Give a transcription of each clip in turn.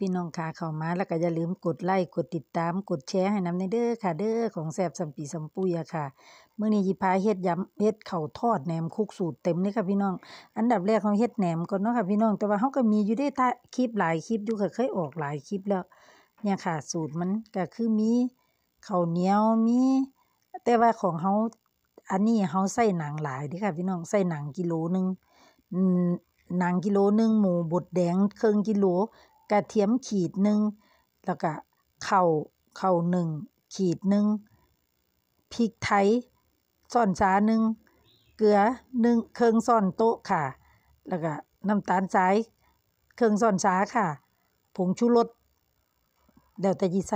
พี่น้องขาเข้ามาแล้วก็อย่าลืมกดไลค์กดติดตามกดแชร์ให้น้ำในเด้อค่ะเด้อของแซบสัมปีสัมปุยอะค่ะเมื่อนี้ยิพาเฮ็ดยำเฮ็ดเข่าทอดแหนม คุกสูตรเต็มเลยค่ะพี่น้องอันดับแรกเขาเฮ็ดแหนมก่อนเนาะค่ะพี่น้องแต่ว่าเขาก็มีอยู่ได้ท่าคลิปหลายคลิปอยู่ค่ะเคยออกหลายคลิปแล้วเนี่ยค่ะสูตรมันก็คือมีเข่าเหนียวมี แต่ว่าของเขาอันนี้เขาใส่หนังหลายดีค่ะพี่น้องใส่หนังกิโลหนึ่งหนังกิโลหนึ่งหมูบดแดงเครื่องกิโลกระเทียมขีดหนึ่งแล้วก็เข่าเข่าหนึ่งขีดหนึ่งพริกไทยซ่อนสาหนึ่งเกลือหนึ่งเครื่องซ่อนโต๊ะค่ะ แล้วก็น้ำตาลสายเครื่องซ่อนสาค่ะ ผงชูรสเดลตายีไซ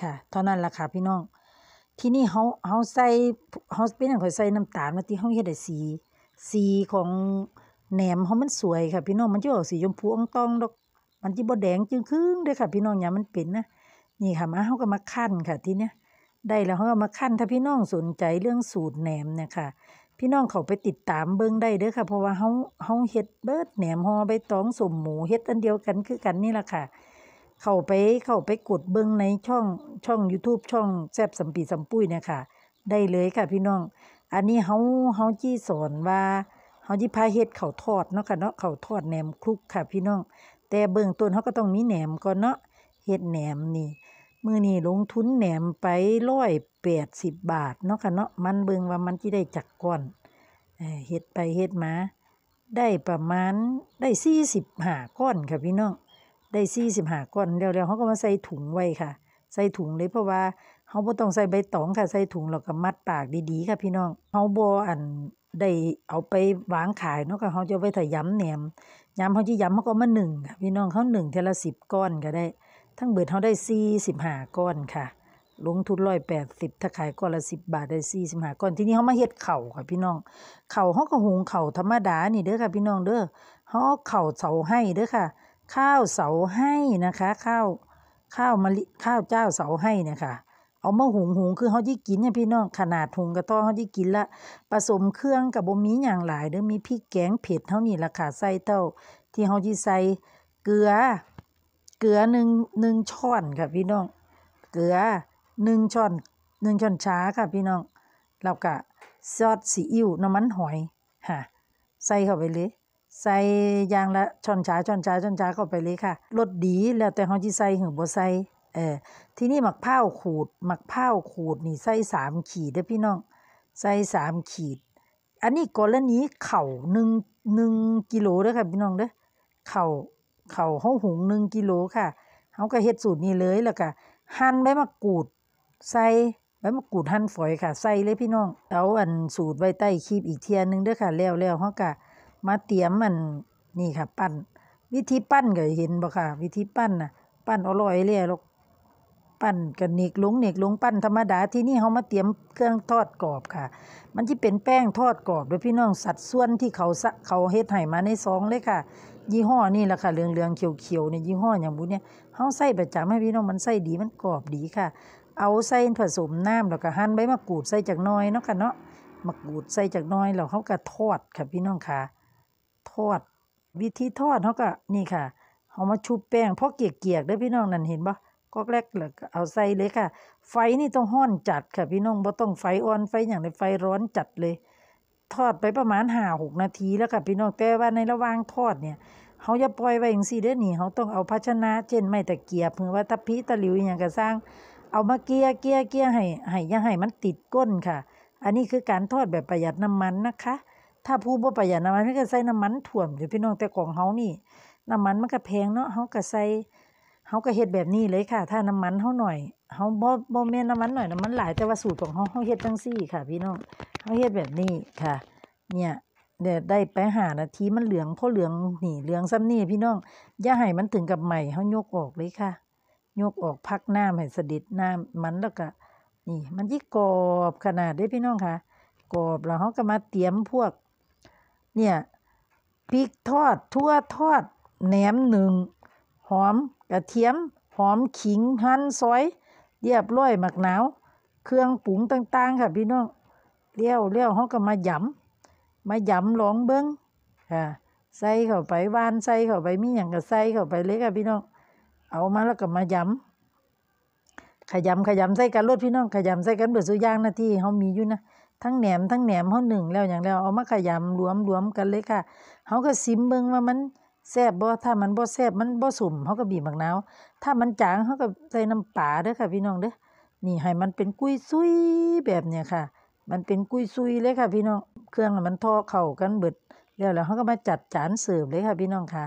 ค่ะ เท่านั้นล่ะค่ะพี่น้อง ที่นี่เขาเขาใส่เขาเป็นอย่างเขาใส่น้ำตาลมาที่เขาเห็ดได้สี สีของแหนมเขามันสวยค่ะพี่น้อง มันจะออกสีชมพูอ่องต้องดอกมันจีบอแดงจึงครึ่งได้ค่ะ พี่น้องอย่ามันเป็นนะนี่ค่ะมาเขาก็มาขั้นค่ะทีเนี้ยได้แล้วเขาก็มาขั้นถ้าพี่น้องสนใจเรื่องสูตรแหนมเนี่ยค่ะพี่น้องเขาไปติดตามเบิ้งได้เด้อค่ะ เพราะว่าเขาเขาเฮ็ดเบิร์ดแหนมห่อใบตองสมหมูเฮ็ดอันเดียวกันคือกันนี่แหละค่ะ เขาไปเขาไปกดเบิ้งในช่องช่อง YouTube ช่องแซบสัมปีสัมปุ้ยเนี่ยค่ะได้เลยค่ะพี่น้องอันนี้เขาเขาจี้สอนว่าเขาจี้พาเฮ็ดเขาทอดเนาะค่ะเนาะเขาทอดแหนมคลุกค่ะ พี่น้องแต่เบื้องต้นเขาก็ต้องมีแหนมก่อนเนาะเห็ดแหนมนี่ มือนี่ลงทุนแหนมไปร้อยแปดสิบบาทเนาะค่ะเนาะมันเบื้องว่ามันจะได้จักก่อน เห็ดไปเห็ดมา ได้ประมาณได้สี่สิบห้าก้อนค่ะพี่น้องได้สี่สิบห้าก้อนแลยวๆวเขาก็มาใส่ถุงไว้ค่ะ ใส่ถุงเลยเพราะว่าเขาไม่ต้องใส่ใบตองค่ะใส่ถุงแล้วก็มัดปากดีๆค่ะพี่น้องเขาบออันได้เอาไปวางขายเนาะค่ะเขาจะไปถ่ายย้ำแหนมยำเขาจะยำเขาก็มาหนึ่งค่ะพี่น้องเขาหนึ่งเทละสิบก้อนก็ได้ ทั้งเบิดเขาได้สี่สิบห้าก้อนค่ะ ลงทุนร้อยแปดสิบถ้าขายก้อนละสิบบาทได้สี่สิบห้าก้อนที่นี่เขามาเฮ็ดเข่าค่ะพี่น้องเข่าเขาก็หุงเข่าธรรมดานี่เด้อค่ะพี่น้องเด้อเขาเข่าเสาให้เด้อค่ะ ข้าวเสาให้นะคะ ข้าวข้าวมะลิข้าวเจ้าเสาให้เนี่ยค่ะเอามาหุงหุงคือเขาที่กินเนี่ยพี่น้องขนาดหุงกระต้อเขาที่กินละผสมเครื่องกับบะหมี่อย่างหลายเด้อมีพริกแกงเผ็ดเท่านี้ละค่ะใส่เต้า ที่เขาที่ใส่เกลือเกลือหนึ่งหนึ่งช้อนค่ะพี่น้องเกลือหนึ่งช้อนหนึ่งช้อนช้าค่ะพี่น้องแล้วก็ซอสซีอิ๊วน้ำมันหอยฮะใส่เข้าไปเลยใส่ยางละช้อนช้าช้อนช้าช้อนช้าเข้าไปเลยค่ะรสดีแล้วแต่เขาจะใส่หรือบ่ใส่เออที่นี่หมักเผาขูดหมักเผาขูดนี่ใส่สามขีดเด้อพี่น้อง ใส่สามขีด อันนี้กรณีเข่าหนึ่งหนึ่งกิโลเด้อค่ะพี่น้องเด้อเข่าเข่าห้องหุงหนึ่งกิโลค่ะ เขาก็เฮ็ดสูตรนี้เลยแล้วก็หั่นใบมะกรูด ใส่ใบมะกรูดหั่นฝอยค่ะ ใส่เลยพี่น้อง เอาอันสูตรไว้ใต้คลิปอีกเทียนึงเด้อค่ะแล้วแล้วเขาก็มาเตรียมมันนี่ค่ะปั้นวิธีปั้นก็เห็นบ่ค่ะ วิธีปั้นน่ะปั้นอร่อยเลยลูกปั้นกันเนกหลงเนกหลงปั้นธรรมดาที่นี่เขามาเตรียมเครื่องทอดกรอบค่ะ มันจะเป็นแป้งทอดกรอบโดยพี่น้องสัดส่วนที่เขาเขาเฮ็ดให้มาในซองเลยค่ะ ยี่ห้อนี่แหละค่ะเหลืองเหลืองเขียวเขียวเนี่ยยี่ห้ออย่างบุเนี่ยเขาใส่ประจำให้พี่น้องมันใส่ดีมันกรอบดีค่ะ เอาใส่ผสมน้ำแล้วก็หั่นใบมะกรูดใส่จากน้อยเนาะค่ะเนาะมะกรูดใส่จากน้อยแล้วเขาก็ทอดค่ะพี่น้องค่ะ ทอดวิธีทอดเขาก็นี่ค่ะเขามาชุบแป้งเพราะเกียกๆได้พี่น้องนั่นเห็นปะก็แรกเหลยเอาใส่เลยค่ะ ไฟนี่ต้องห้อนจัดค่ะพี่น้องบ่ต้องไฟอ่อนไฟอย่างในไฟร้อนจัดเลย ทอดไปประมาณห้าหกนาทีแล้วค่ะพี่น้องแต่ว่าในระหว่างทอดเนี่ย เขาจยาปล่อยไว้อย่างซีเด้อนี่เขาต้องเอาภาชนะเช่นไม่ตะเกียบ เพือว่าตะพีตะหลิวอย่างกระสร้างเอามาเกียเกียเกียให้ให้ยังให้มันติดก้นค่ะ อันนี้คือการทอดแบบประหยัดน้ำมันนะคะ ถ้าผู้บ่ประหยัดน้ำมันก็ใส่น้ำมันถ่วมเดี๋ยวพี่น้องแต่ของเขานี่น้ำมันมันก็แพงเนาะเขาก็ใส่เขาก็เฮ็ดแบบนี้เลยค่ะ ถ้าน้ำมันเขาหน่อย เขาบ่บ่เมนน้ำมันหน่อยน้ำมันหลายแต่ว่าสูตรของเขาเขาเฮ็ดจังซี่ค่ะ พี่น้องเขาเฮ็ดแบบนี้ค่ะ เนี่ยเดี๋ยวได้ไปหานาทีมันเหลืองพอเหลืองนี่เหลืองซ้ำนี่พี่น้องย่าให้มันถึงกับใหม่เขายกออกเลยค่ะยกออกพักน้ำให้สดิดน้ำมันแล้วก็ นี่มันยิ่งกรอบขนาดได้พี่น้องค่ะ กรอบแล้วเขาก็มาเตรียมพวก เนี่ยพริกทอดทั่วทอดแหนมหนึ่งหอมกระเทียมหอมขิงหั่นซอยเรียบร้อยหมักหนาว เครื่องปรุงต่าง ๆ ค่ะ พี่น้องเลี้ยวเลี้ยวเขาก็มายำมายำหลองเบิ้งค่ะ ใส่เข้าไปวานใส่เข้าไปมีอย่างก็ใส่เข้าไปเลยค่ะพี่น้องเอามาแล้วก็มายำขยำขยำใส่กันรดพี่น้อง ขยำใส่กันเบิดสุย่างหน้าที่เขามีอยู่นะทั้งแหนมทั้งแหนมเขาหนึ่งแล้วอย่างแล้วเอามาขยำรวมรวมกันเลยค่ะเขาก็ซิมเบิ้งว่ามันแซ่บบ่ถ้ามันบ่แซ่บมันบ่สุ่มเฮาก็บีบบักนาวถ้ามันจางเฮาก็ใส่น้ำปลาเด้อค่ะพี่น้องเด้อนี่ให้มันเป็นกุ้ยซุยแบบเนี้ยค่ะ มันเป็นกุ้ยซุยเลยค่ะพี่น้องเครื่องมันทอเข้ากันเบิด แล้วแล้วเฮาก็มาจัดจานเสิร์ฟเลยค่ะพี่น้องค่ะ